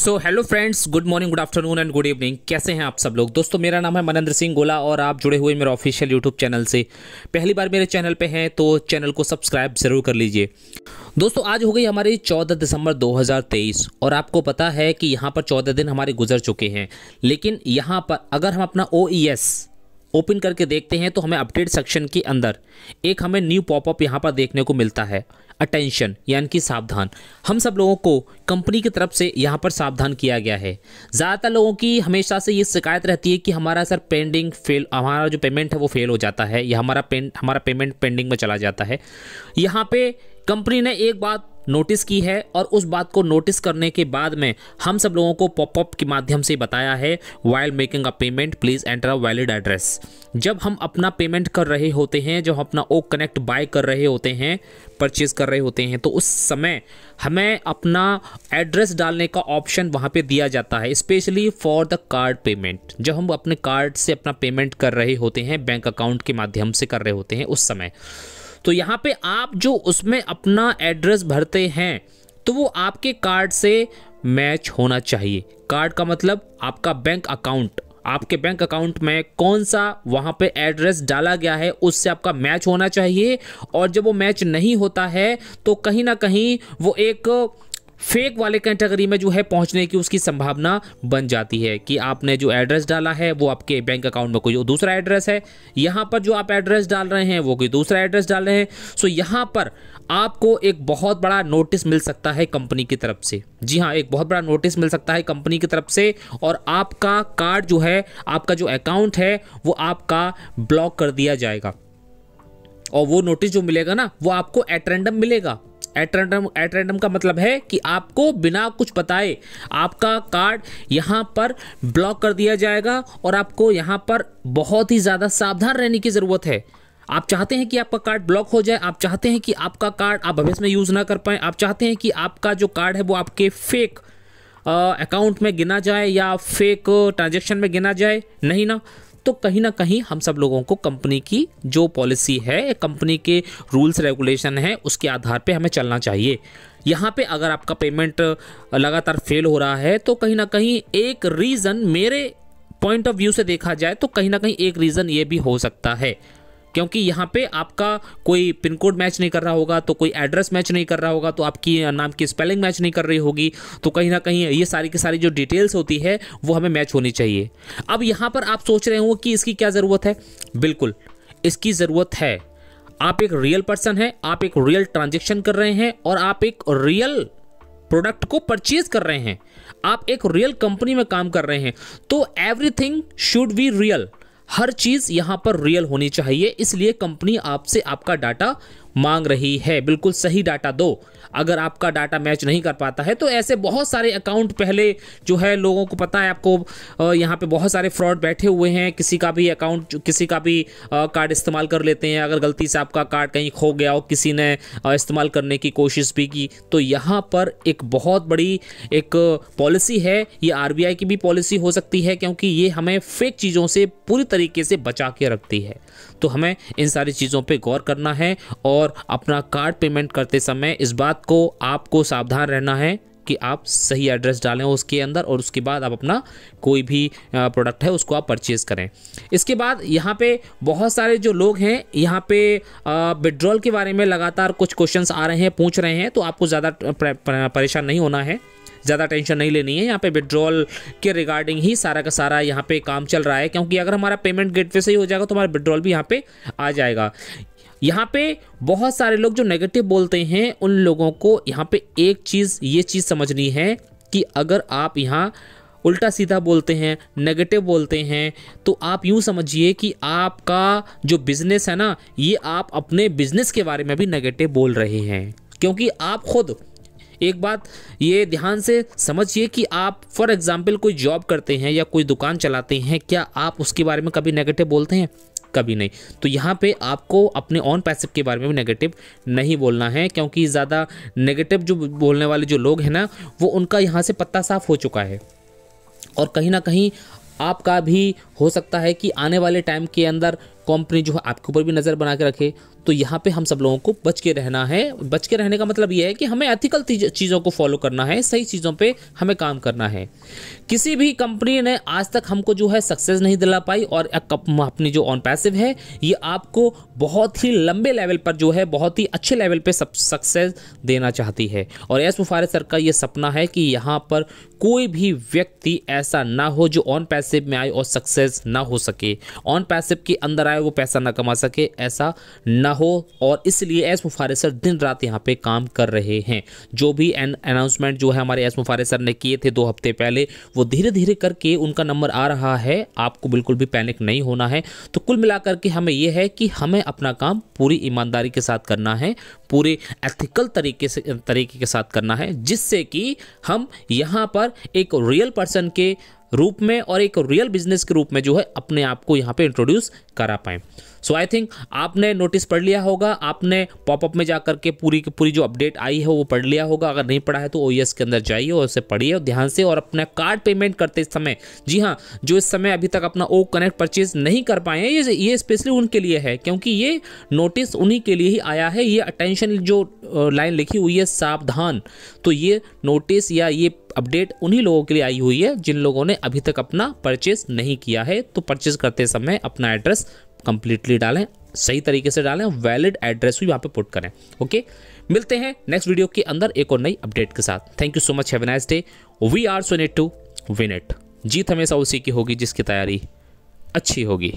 so hello friends good morning good afternoon and good evening कैसे हैं आप सब लोग दोस्तों मेरा नाम है मनेंद्र सिंह गोला और आप जुड़े हुए मेरे ऑफिशियल यूट्यूब चैनल से पहली बार मेरे चैनल पे हैं तो चैनल को सब्सक्राइब ज़रूर कर लीजिए दोस्तों आज हो गई हमारी 14 दिसंबर 2023 और आपको पता है कि यहाँ पर चौदह दिन हमारे गुजर चुके हैं लेकिन यहाँ पर अगर हम अपना ओ ई एस ओपन करके देखते हैं तो हमें अपडेट सेक्शन के अंदर एक हमें न्यू पॉपअप यहाँ पर देखने को मिलता है अटेंशन यानी कि सावधान हम सब लोगों को कंपनी की तरफ से यहाँ पर सावधान किया गया है ज़्यादातर लोगों की हमेशा से ये शिकायत रहती है कि हमारा सर पेंडिंग फेल हमारा जो पेमेंट है वो फेल हो जाता है या हमारा पें हमारा पेमेंट पेंडिंग में चला जाता है यहाँ पे कंपनी ने एक बात नोटिस की है और उस बात को नोटिस करने के बाद में हम सब लोगों को पॉपअप के माध्यम से बताया है while making a payment please enter a valid address जब हम अपना पेमेंट कर रहे होते हैं जब हम अपना ओ कनेक्ट बाय कर रहे होते हैं परचेज़ कर रहे होते हैं तो उस समय हमें अपना एड्रेस डालने का ऑप्शन वहाँ पर दिया जाता है specially for the card payment जब हम अपने कार्ड से अपना पेमेंट कर रहे होते हैं बैंक अकाउंट के माध्यम से कर रहे होते हैं उस समय तो यहाँ पे आप जो उसमें अपना एड्रेस भरते हैं तो वो आपके कार्ड से मैच होना चाहिए कार्ड का मतलब आपका बैंक अकाउंट आपके बैंक अकाउंट में कौन सा वहाँ पे एड्रेस डाला गया है उससे आपका मैच होना चाहिए और जब वो मैच नहीं होता है तो कहीं ना कहीं वो एक फेक वाले कैटेगरी में जो है पहुंचने की उसकी संभावना बन जाती है कि आपने जो एड्रेस डाला है वो आपके बैंक अकाउंट में कोई दूसरा एड्रेस है यहाँ पर जो आप एड्रेस डाल रहे हैं वो कोई दूसरा एड्रेस डाल रहे हैं सो यहाँ पर आपको एक बहुत बड़ा नोटिस मिल सकता है कंपनी की तरफ से जी हाँ एक बहुत बड़ा नोटिस मिल सकता है कंपनी की तरफ से और आपका कार्ड जो है आपका जो अकाउंट है वो आपका ब्लॉक कर दिया जाएगा और वो नोटिस जो मिलेगा ना वो आपको एट मिलेगा एटरेंडम रैंडम का मतलब है कि आपको बिना कुछ बताए आपका कार्ड यहाँ पर ब्लॉक कर दिया जाएगा और आपको यहाँ पर बहुत ही ज़्यादा सावधान रहने की ज़रूरत है आप चाहते हैं कि आपका कार्ड ब्लॉक हो जाए आप चाहते हैं कि आपका कार्ड आप भविष्य में यूज़ ना कर पाएँ आप चाहते हैं कि आपका जो कार्ड है वो आपके फेक अकाउंट में गिना जाए या फेक ट्रांजेक्शन में गिना जाए नहीं ना तो कहीं ना कहीं हम सब लोगों को कंपनी की जो पॉलिसी है कंपनी के रूल्स रेगुलेशन है उसके आधार पर हमें चलना चाहिए यहाँ पे अगर आपका पेमेंट लगातार फेल हो रहा है तो कहीं ना कहीं एक रीज़न मेरे पॉइंट ऑफ व्यू से देखा जाए तो कहीं ना कहीं एक रीज़न ये भी हो सकता है क्योंकि यहाँ पे आपका कोई पिन कोड मैच नहीं कर रहा होगा तो कोई एड्रेस मैच नहीं कर रहा होगा तो आपकी नाम की स्पेलिंग मैच नहीं कर रही होगी तो कहीं ना कहीं ये सारी की सारी जो डिटेल्स होती है वो हमें मैच होनी चाहिए अब यहाँ पर आप सोच रहे हो कि इसकी क्या ज़रूरत है बिल्कुल इसकी ज़रूरत है आप एक रियल पर्सन हैं आप एक रियल ट्रांजेक्शन कर रहे हैं और आप एक रियल प्रोडक्ट को परचेज कर रहे हैं आप एक रियल कंपनी में काम कर रहे हैं तो एवरीथिंग शुड बी रियल हर चीज़ यहाँ पर रियल होनी चाहिए इसलिए कंपनी आपसे आपका डाटा मांग रही है बिल्कुल सही डाटा दो अगर आपका डाटा मैच नहीं कर पाता है तो ऐसे बहुत सारे अकाउंट पहले जो है लोगों को पता है आपको यहाँ पे बहुत सारे फ्रॉड बैठे हुए हैं किसी का भी अकाउंट किसी का भी कार्ड इस्तेमाल कर लेते हैं अगर गलती से आपका कार्ड कहीं खो गया हो किसी ने इस्तेमाल करने की कोशिश भी की तो यहाँ पर एक बहुत बड़ी एक पॉलिसी है ये आर की भी पॉलिसी हो सकती है क्योंकि ये हमें फेक चीज़ों से पूरी तरीके से बचा के रखती है तो हमें इन सारी चीज़ों पर गौर करना है और और अपना कार्ड पेमेंट करते समय इस बात को आपको सावधान रहना है कि आप सही एड्रेस डालें उसके अंदर और उसके बाद आप अपना कोई भी प्रोडक्ट है उसको आप परचेज़ करें इसके बाद यहाँ पे बहुत सारे जो लोग हैं यहाँ पे विड्रॉल के बारे में लगातार कुछ क्वेश्चंस आ रहे हैं पूछ रहे हैं तो आपको ज़्यादा परेशान नहीं होना है ज़्यादा टेंशन नहीं लेनी है यहाँ पे विड्रॉल के रिगार्डिंग ही सारा का सारा यहाँ पे काम चल रहा है क्योंकि अगर हमारा पेमेंट गेटवे से ही हो जाएगा तो हमारा विड्रॉल भी यहाँ पे आ जाएगा यहाँ पे बहुत सारे लोग जो नेगेटिव बोलते हैं उन लोगों को यहाँ पे एक चीज़ ये चीज़ समझनी है कि अगर आप यहाँ उल्टा सीधा बोलते हैं नेगेटिव बोलते हैं तो आप यूँ समझिए कि आपका जो बिज़नेस है ना ये आप अपने बिज़नेस के बारे में भी नेगेटिव बोल रहे हैं क्योंकि आप खुद एक बात ये ध्यान से समझिए कि आप फॉर एग्ज़ाम्पल कोई जॉब करते हैं या कोई दुकान चलाते हैं क्या आप उसके बारे में कभी नेगेटिव बोलते हैं कभी नहीं तो यहाँ पे आपको अपने ऑन पैसिव के बारे में भी नेगेटिव नहीं बोलना है क्योंकि ज़्यादा नेगेटिव जो बोलने वाले जो लोग हैं ना वो उनका यहाँ से पत्ता साफ हो चुका है और कहीं ना कहीं आपका भी हो सकता है कि आने वाले टाइम के अंदर कंपनी जो है आपके ऊपर भी नज़र बना के रखे तो यहाँ पे हम सब लोगों को बच के रहना है बच के रहने का मतलब ये है कि हमें एथिकल चीज़ों को फॉलो करना है सही चीज़ों पे हमें काम करना है किसी भी कंपनी ने आज तक हमको जो है सक्सेस नहीं दिला पाई और अपनी जो ऑन पैसिव है ये आपको बहुत ही लंबे लेवल पर जो है बहुत ही अच्छे लेवल पर सक्सेस देना चाहती है और एस मुफारत सर का ये सपना है कि यहाँ पर कोई भी व्यक्ति ऐसा ना हो जो ऑन पैसिव में आए और सक्सेस ना हो सके ऑन पैसिव के अंदर आए वो पैसा ना कमा सके ऐसा ना ना हो और इसलिए एस मुफारे सर दिन रात यहाँ पे काम कर रहे हैं जो भी अनाउंसमेंट जो है हमारे एस मुफारे सर ने किए थे दो हफ्ते पहले वो धीरे धीरे करके उनका नंबर आ रहा है आपको बिल्कुल भी पैनिक नहीं होना है तो कुल मिलाकर के हमें यह है कि हमें अपना काम पूरी ईमानदारी के साथ करना है पूरे एथिकल तरीके से तरीके के साथ करना है जिससे कि हम यहाँ पर एक रियल पर्सन के रूप में और एक रियल बिजनेस के रूप में जो है अपने आप को यहाँ पे इंट्रोड्यूस करा पाएँ सो आई थिंक आपने नोटिस पढ़ लिया होगा आपने पॉपअप में जा के पूरी की पूरी जो अपडेट आई है वो पढ़ लिया होगा अगर नहीं पढ़ा है तो ओ e के अंदर जाइए और उसे पढ़िए और ध्यान से और अपना कार्ड पेमेंट करते समय जी हाँ जो इस समय अभी तक अपना ओ कनेक्ट परचेज नहीं कर पाए हैं ये ये स्पेशली उनके लिए है क्योंकि ये नोटिस उन्हीं के लिए ही आया है ये अटेंशन मेंशन जो लाइन लिखी हुई है सावधान तो ये नोटिस या ये अपडेट उन्हीं लोगों के लिए आई हुई है जिन लोगों ने अभी तक अपना परचेस नहीं किया है तो परचेस करते समय अपना एड्रेस कंप्लीटली डालें सही तरीके से डालें वैलिड एड्रेस भी वहाँ पे पुट करें ओके मिलते हैं नेक्स्ट वीडियो के अंदर एक और नई अपडेट के साथ thank you so much have nice day we are sonnet to win it जीत हमेशा उसी की होगी जिसकी तैयारी अच्छी होगी